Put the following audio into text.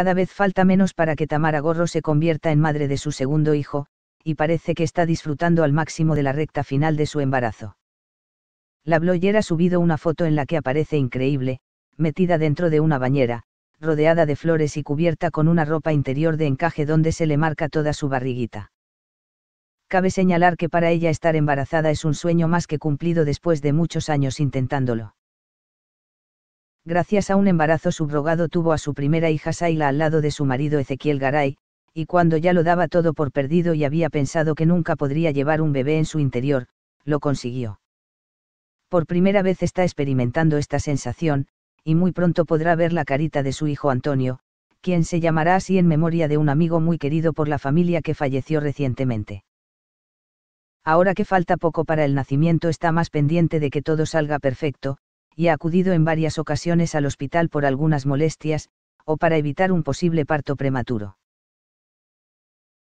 Cada vez falta menos para que Tamara Gorro se convierta en madre de su segundo hijo, y parece que está disfrutando al máximo de la recta final de su embarazo. La blogger ha subido una foto en la que aparece increíble, metida dentro de una bañera, rodeada de flores y cubierta con una ropa interior de encaje donde se le marca toda su barriguita. Cabe señalar que para ella estar embarazada es un sueño más que cumplido después de muchos años intentándolo gracias a un embarazo subrogado tuvo a su primera hija Saila al lado de su marido Ezequiel Garay, y cuando ya lo daba todo por perdido y había pensado que nunca podría llevar un bebé en su interior, lo consiguió. Por primera vez está experimentando esta sensación, y muy pronto podrá ver la carita de su hijo Antonio, quien se llamará así en memoria de un amigo muy querido por la familia que falleció recientemente. Ahora que falta poco para el nacimiento está más pendiente de que todo salga perfecto, y ha acudido en varias ocasiones al hospital por algunas molestias, o para evitar un posible parto prematuro.